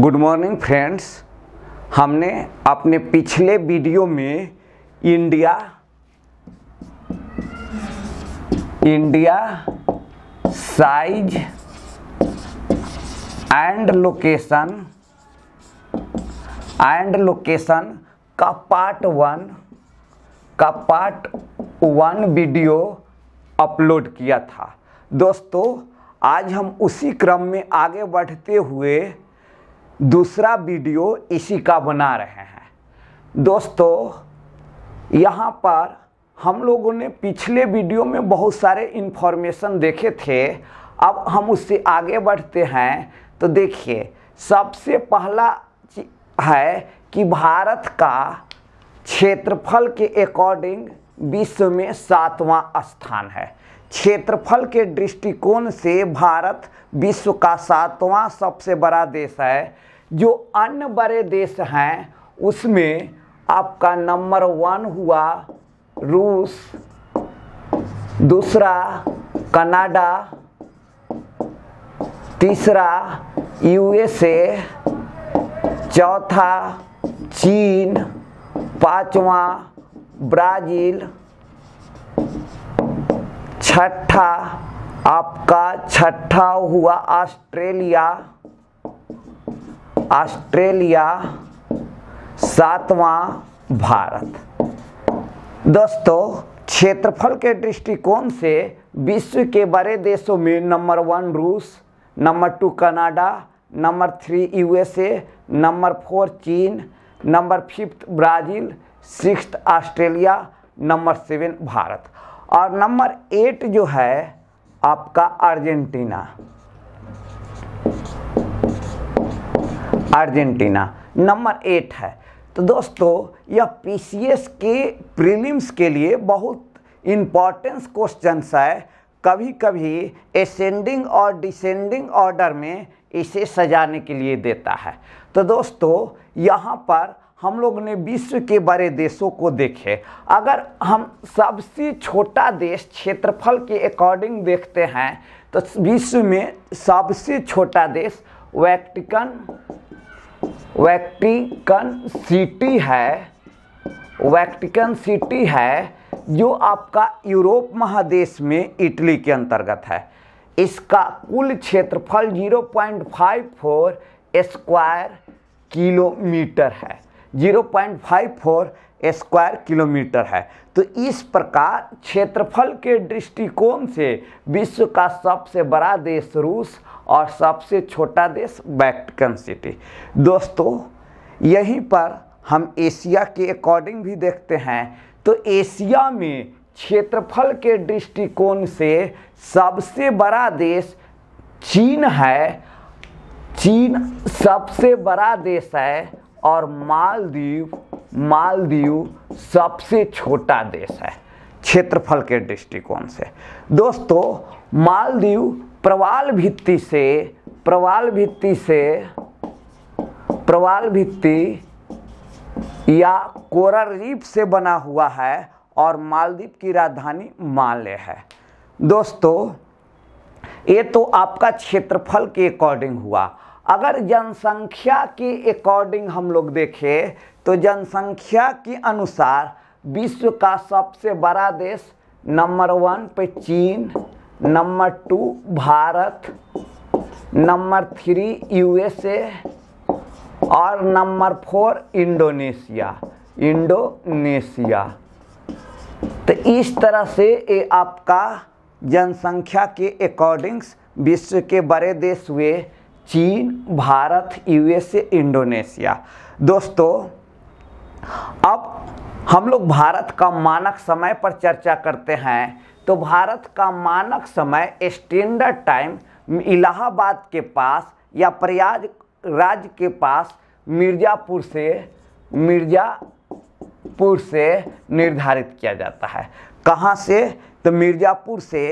good morning friends हमने अपने पिछले वीडियो में India India size and location and location का पार्ट वन का पार्ट वन वीडियो अपलोड किया था दोस्तों आज हम उसी क्रम में आगे बढ़ते हुए दूसरा वीडियो इसी का बना रहे हैं दोस्तों यहाँ पर हम लोगों ने पिछले वीडियो में बहुत सारे इन्फॉर्मेशन देखे थे अब हम उससे आगे बढ़ते हैं तो देखिए सबसे पहला है कि भारत का क्षेत्रफल के अकॉर्डिंग विश्व में सातवां स्थान है क्षेत्रफल के दृष्टिकोण से भारत विश्व का सातवां सबसे बड़ा देश है जो अन्य बड़े देश हैं उसमें आपका नंबर वन हुआ रूस दूसरा कनाडा तीसरा यूएसए चौथा चीन पांचवा ब्राजील छठा आपका छठा हुआ ऑस्ट्रेलिया ऑस्ट्रेलिया सातवां भारत दोस्तों क्षेत्रफल के दृष्टिकोण से विश्व के बड़े देशों में नंबर वन रूस number two Canada number three USA number four चीन number fifth Brazil six Australia number seven Bharat और नंबर एट जो है आपका अर्जेंटीना अर्जेंटीना नंबर एट है तो दोस्तों यह पीसीएस के प्रीलिम्स के लिए बहुत इम्पॉर्टेंस क्वेश्चन है कभी कभी एसेंडिंग और डिसेंडिंग ऑर्डर में इसे सजाने के लिए देता है तो दोस्तों यहाँ पर हम लोग ने विश्व के बड़े देशों को देखे अगर हम सबसे छोटा देश क्षेत्रफल के अकॉर्डिंग देखते हैं तो विश्व में सबसे छोटा देश वैक्टिकन वैक्टिकन सिटी है वैक्टिकन सिटी है जो आपका यूरोप महादेश में इटली के अंतर्गत है इसका कुल क्षेत्रफल 0.54 स्क्वायर किलोमीटर है 0.54 स्क्वायर किलोमीटर है तो इस प्रकार क्षेत्रफल के दृष्टिकोण से विश्व का सबसे बड़ा देश रूस और सबसे छोटा देश बैटकन सिटी दोस्तों यहीं पर हम एशिया के अकॉर्डिंग भी देखते हैं तो एशिया में क्षेत्रफल के दृष्टिकोण से सबसे बड़ा देश चीन है चीन सबसे बड़ा देश है और मालदीव मालदीव सबसे छोटा देश है क्षेत्रफल के दृष्टिकोण से दोस्तों मालदीव प्रवाल भित्ति से प्रवाल भित्ति से प्रवाल भित्ति या कोरल रीफ से बना हुआ है और मालदीप की राजधानी माले है दोस्तों ये तो आपका क्षेत्रफल के अकॉर्डिंग हुआ अगर जनसंख्या के अकॉर्डिंग हम लोग देखें तो जनसंख्या के अनुसार विश्व का सबसे बड़ा देश नंबर वन पे चीन number two Bharat number three USA और नंबर फोर इंडोनेशिया इंडोनेशिया तो इस तरह से ये आपका जनसंख्या के अकॉर्डिंग्स विश्व के बड़े देश हुए चीन भारत यूएसए इंडोनेशिया दोस्तों अब हम लोग भारत का मानक समय पर चर्चा करते हैं तो भारत का मानक समय स्टैंडर्ड टाइम इलाहाबाद के पास या प्रयाग राज्य के पास मिर्ज़ापुर से मिर्ज़ापुर से निर्धारित किया जाता है कहाँ से तो मिर्ज़ापुर से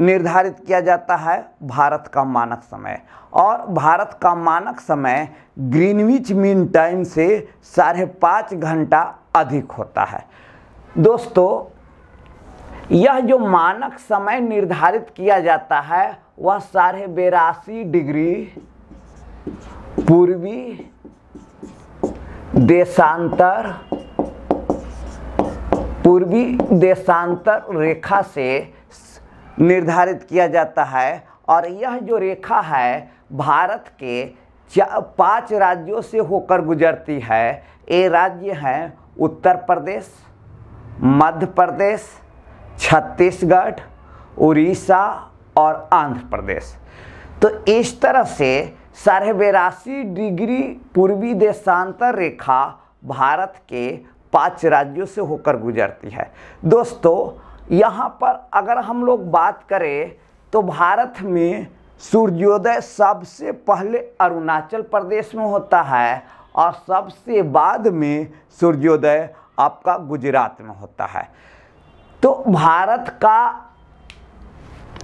निर्धारित किया जाता है भारत का मानक समय और भारत का मानक समय ग्रीनविच मीन टाइम से साढ़े पाँच घंटा अधिक होता है दोस्तों यह जो मानक समय निर्धारित किया जाता है वह साढ़े बेरासी डिग्री पूर्वी देशांतर पूर्वी देशांतर रेखा से निर्धारित किया जाता है और यह जो रेखा है भारत के पांच राज्यों से होकर गुजरती है ये राज्य हैं उत्तर प्रदेश मध्य प्रदेश छत्तीसगढ़ उड़ीसा और आंध्र प्रदेश तो इस तरह से साढ़े बेरासी डिग्री पूर्वी देशांतर रेखा भारत के पांच राज्यों से होकर गुजरती है दोस्तों यहाँ पर अगर हम लोग बात करें तो भारत में सूर्योदय सबसे पहले अरुणाचल प्रदेश में होता है और सबसे बाद में सूर्योदय आपका गुजरात में होता है तो भारत का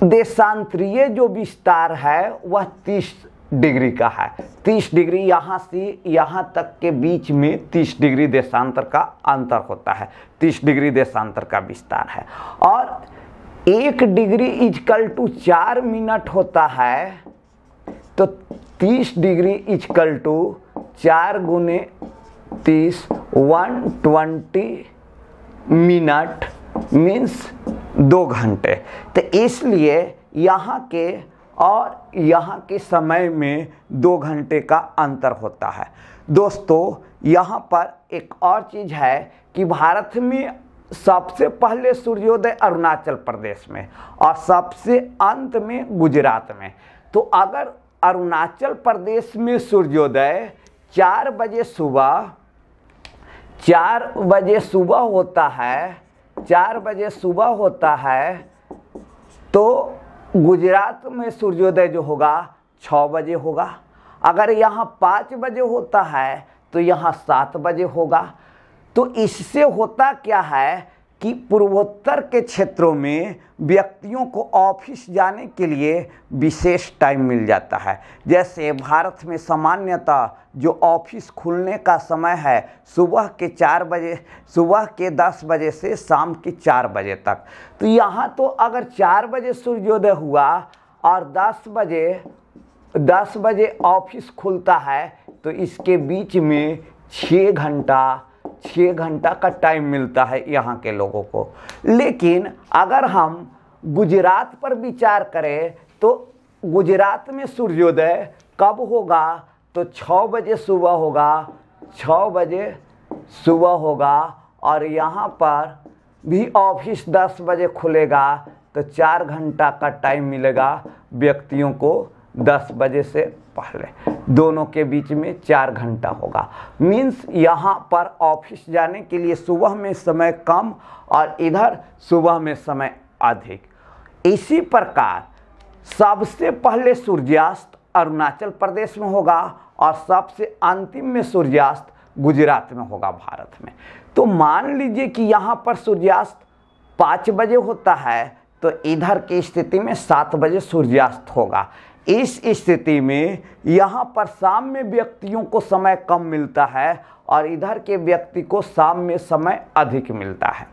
देशांतरीय जो विस्तार है वह तीस डिग्री का है 30 डिग्री यहाँ से यहाँ तक के बीच में 30 डिग्री देशांतर का अंतर होता है 30 डिग्री देशांतर का विस्तार है और एक डिग्री इजकल टू चार मिनट होता है तो 30 डिग्री इजकल टू चार गुने तीस वन ट्वेंटी मिनट मीन्स दो घंटे तो इसलिए यहाँ के और यहाँ के समय में दो घंटे का अंतर होता है दोस्तों यहाँ पर एक और चीज़ है कि भारत में सबसे पहले सूर्योदय अरुणाचल प्रदेश में और सबसे अंत में गुजरात में तो अगर अरुणाचल प्रदेश में सूर्योदय चार बजे सुबह चार बजे सुबह होता है चार बजे सुबह होता है तो गुजरात में सूर्योदय जो होगा छः बजे होगा अगर यहाँ पाँच बजे होता है तो यहाँ सात बजे होगा तो इससे होता क्या है कि पूर्वोत्तर के क्षेत्रों में व्यक्तियों को ऑफिस जाने के लिए विशेष टाइम मिल जाता है जैसे भारत में सामान्यतः जो ऑफिस खुलने का समय है सुबह के चार बजे सुबह के दस बजे से शाम के चार बजे तक तो यहाँ तो अगर चार बजे सूर्योदय हुआ और दस बजे दस बजे ऑफिस खुलता है तो इसके बीच में छः घंटा छः घंटा का टाइम मिलता है यहाँ के लोगों को लेकिन अगर हम गुजरात पर विचार करें तो गुजरात में सूर्योदय कब होगा तो छः बजे सुबह होगा छः बजे सुबह होगा और यहाँ पर भी ऑफिस दस बजे खुलेगा तो चार घंटा का टाइम मिलेगा व्यक्तियों को दस बजे से पहले दोनों के बीच में चार घंटा होगा मीन्स यहाँ पर ऑफिस जाने के लिए सुबह में समय कम और इधर सुबह में समय अधिक इसी प्रकार सबसे पहले सूर्यास्त अरुणाचल प्रदेश में होगा और सबसे अंतिम में सूर्यास्त गुजरात में होगा भारत में तो मान लीजिए कि यहाँ पर सूर्यास्त पाँच बजे होता है तो इधर की स्थिति में सात बजे सूर्यास्त होगा इस स्थिति में यहाँ पर साम्य व्यक्तियों को समय कम मिलता है और इधर के व्यक्ति को साम्य समय अधिक मिलता है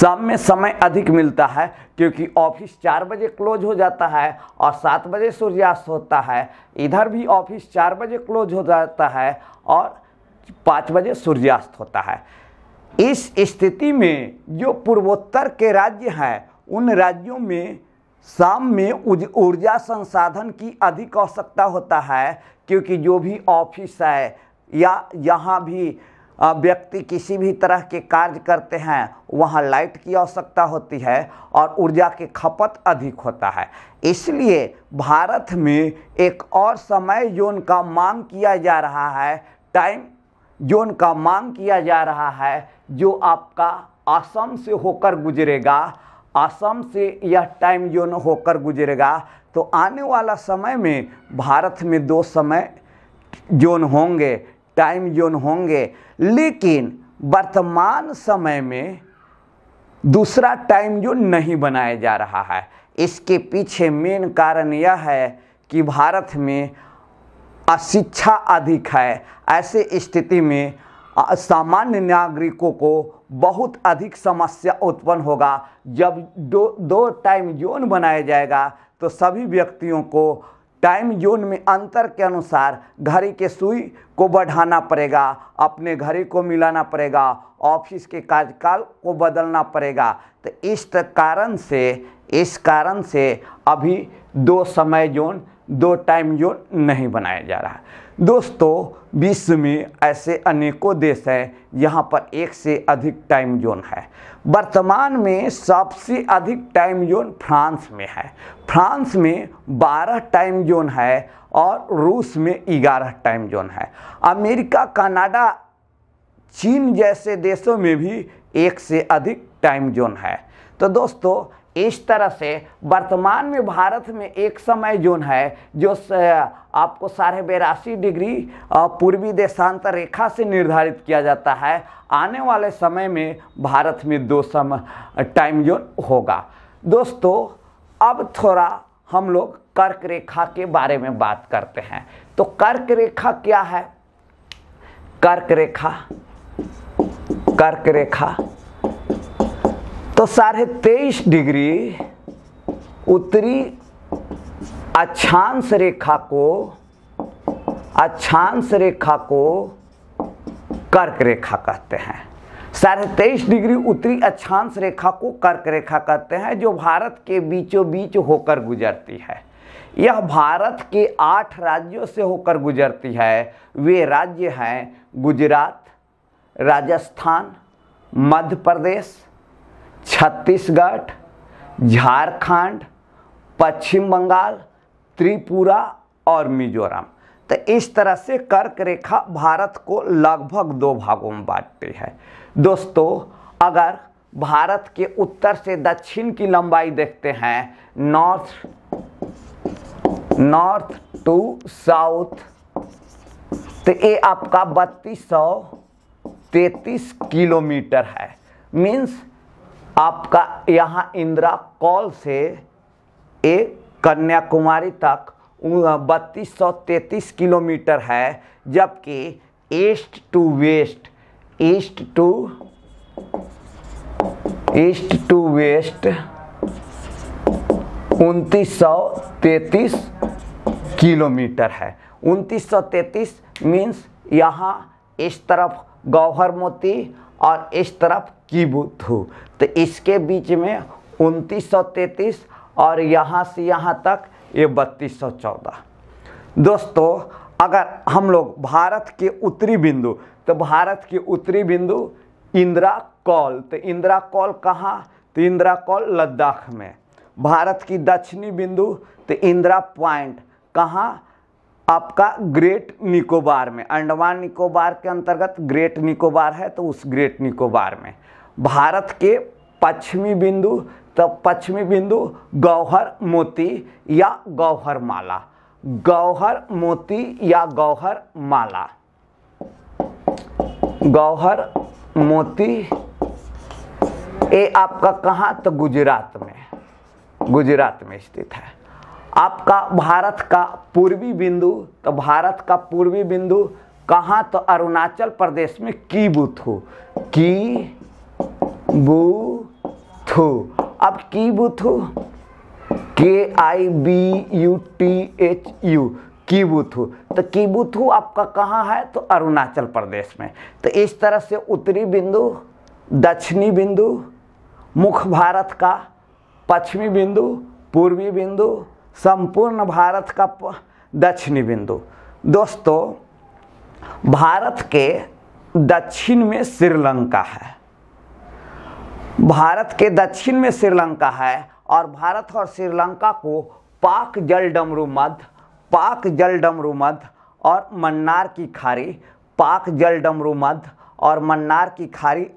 साम्य समय अधिक मिलता है क्योंकि ऑफिस चार बजे क्लोज हो जाता है और सात बजे सूर्यास्त होता है इधर भी ऑफिस चार बजे क्लोज हो जाता है और पाँच बजे सूर्यास्त होता है इस स्थिति में जो पूर्वोत्तर के राज्य हैं उन राज्यों में शाम में ऊर्जा संसाधन की अधिक आवश्यकता होता है क्योंकि जो भी ऑफिस है या यहाँ भी व्यक्ति किसी भी तरह के कार्य करते हैं वहाँ लाइट की आवश्यकता होती है और ऊर्जा की खपत अधिक होता है इसलिए भारत में एक और समय जोन का मांग किया जा रहा है टाइम जोन का मांग किया जा रहा है जो आपका असम से होकर गुजरेगा असम से यह टाइम जोन होकर गुजरेगा तो आने वाला समय में भारत में दो समय जोन होंगे टाइम जोन होंगे लेकिन वर्तमान समय में दूसरा टाइम जोन नहीं बनाया जा रहा है इसके पीछे मेन कारण यह है कि भारत में अशिक्षा अधिक है ऐसे स्थिति में सामान्य नागरिकों को बहुत अधिक समस्या उत्पन्न होगा जब दो दो टाइम जोन बनाया जाएगा तो सभी व्यक्तियों को टाइम जोन में अंतर के अनुसार घड़ी के सुई को बढ़ाना पड़ेगा अपने घड़ी को मिलाना पड़ेगा ऑफिस के कार्यकाल को बदलना पड़ेगा तो इस कारण से इस कारण से अभी दो समय जोन दो टाइम जोन नहीं बनाया जा रहा दोस्तों विश्व में ऐसे अनेकों देश हैं यहाँ पर एक से अधिक टाइम जोन है वर्तमान में सबसे अधिक टाइम जोन फ्रांस में है फ्रांस में 12 टाइम जोन है और रूस में 11 टाइम जोन है अमेरिका कनाडा चीन जैसे देशों में भी एक से अधिक टाइम जोन है तो दोस्तों इस तरह से वर्तमान में भारत में एक समय जोन है जो आपको साढ़े बेरासी डिग्री पूर्वी देशांतर रेखा से निर्धारित किया जाता है आने वाले समय में भारत में दो समय टाइम जोन होगा दोस्तों अब थोड़ा हम लोग कर्क रेखा के बारे में बात करते हैं तो कर्क रेखा क्या है कर्क रेखा कर्क रेखा तो साढ़े तेईस डिग्री उत्तरी अक्षांश रेखा को अक्षांश रेखा को कर्क रेखा कहते हैं साढ़े तेईस डिग्री उत्तरी अक्षांश रेखा को कर्क रेखा कहते हैं जो भारत के बीचों बीच होकर गुजरती है यह भारत के आठ राज्यों से होकर गुजरती है वे राज्य हैं गुजरात राजस्थान मध्य प्रदेश छत्तीसगढ़ झारखंड पश्चिम बंगाल त्रिपुरा और मिजोरम तो इस तरह से कर्क रेखा भारत को लगभग दो भागों में बांटती है दोस्तों अगर भारत के उत्तर से दक्षिण की लंबाई देखते हैं नॉर्थ नॉर्थ टू साउथ तो ये आपका बत्तीस सौ तैतीस किलोमीटर है मीन्स आपका यहाँ इंदिरा कॉल से एक कन्याकुमारी तक बत्तीस सौ किलोमीटर है जबकि east to west east to east to west उनतीस सौ किलोमीटर है उनतीस सौ तैतीस मीन्स यहाँ इस तरफ गौहर मोती और इस तरफ कीबूत हु तो इसके बीच में उनतीस सौ और यहाँ से यहाँ तक ये बत्तीस सौ चौदह दोस्तों अगर हम लोग भारत के उत्तरी बिंदु तो भारत के उत्तरी बिंदु इंदिरा कॉल तो इंदिरा कॉल कहाँ तो इंदिरा कॉल लद्दाख में भारत की दक्षिणी बिंदु तो इंदिरा पॉइंट कहाँ आपका ग्रेट निकोबार में अंडमान निकोबार के अंतर्गत ग्रेट निकोबार है तो उस ग्रेट निकोबार में भारत के पश्चिमी बिंदु तब तो पश्चिमी बिंदु गौहर मोती या गौहर माला गौहर मोती या गौहर माला गौहर मोती ये आपका कहाँ तो गुजरात में गुजरात में स्थित है आपका भारत का पूर्वी बिंदु तो भारत का पूर्वी बिंदु कहाँ तो अरुणाचल प्रदेश में की बुथु की बुथु अब की बुथु K I B U T H U कीबुथु तो कीबुथु आपका कहाँ है तो अरुणाचल प्रदेश में तो इस तरह से उत्तरी बिंदु दक्षिणी बिंदु मुख भारत का पश्चिमी बिंदु पूर्वी बिंदु संपूर्ण भारत का दक्षिणी बिंदु दोस्तों भारत के दक्षिण में श्रीलंका है भारत के दक्षिण में श्रीलंका है और भारत और श्रीलंका को पाक जल डमरू मध्य पाक जल डमरू मध्य और मन्नार की खाड़ी पाक जल डमरू मध्य और मन्नार की खाड़ी